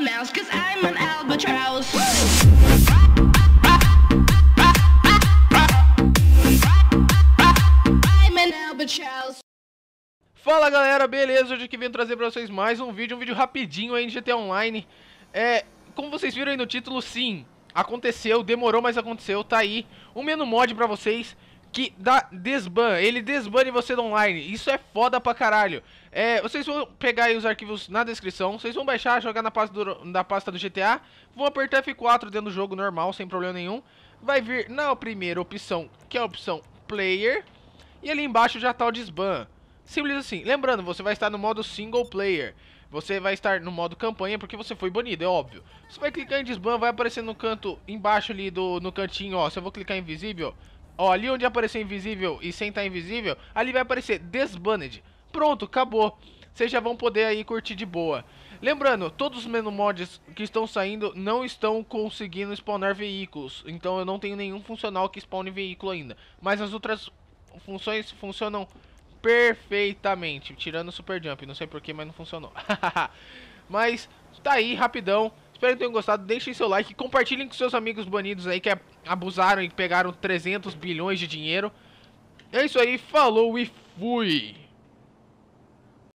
mouse, cause I'm an albatross. I'm an albatross. Fala galera, beleza? Hoje que vim trazer pra vocês mais um vídeo, um vídeo rapidinho aí de GTA Online. É, como vocês viram aí no título, sim, aconteceu, demorou, mas aconteceu, tá aí. Um menu mod pra vocês, que dá desban, ele desbane você do online. Isso é foda pra caralho. É, vocês vão pegar aí os arquivos na descrição, vocês vão baixar, jogar na pasta do, na pasta do GTA, vão apertar F4 dentro do jogo normal, sem problema nenhum. Vai vir na primeira opção, que é a opção Player, e ali embaixo já tá o desban. Simples assim. Lembrando, você vai estar no modo Single Player. Você vai estar no modo campanha porque você foi banido, é óbvio. Você vai clicar em desban, vai aparecer no canto embaixo ali do no cantinho, ó. Se eu vou clicar em invisível, Ó, ali onde aparecer invisível e sem estar tá invisível, ali vai aparecer Desbanned. Pronto, acabou. Vocês já vão poder aí curtir de boa. Lembrando, todos os menu mods que estão saindo não estão conseguindo spawnar veículos. Então eu não tenho nenhum funcional que spawne veículo ainda. Mas as outras funções funcionam perfeitamente. Tirando o Super Jump, não sei porquê, mas não funcionou. mas tá aí, rapidão. Espero que tenham gostado. Deixem seu like, compartilhem com seus amigos banidos aí que é- abusaram e pegaram 300 bilhões de dinheiro. É isso aí, falou e fui!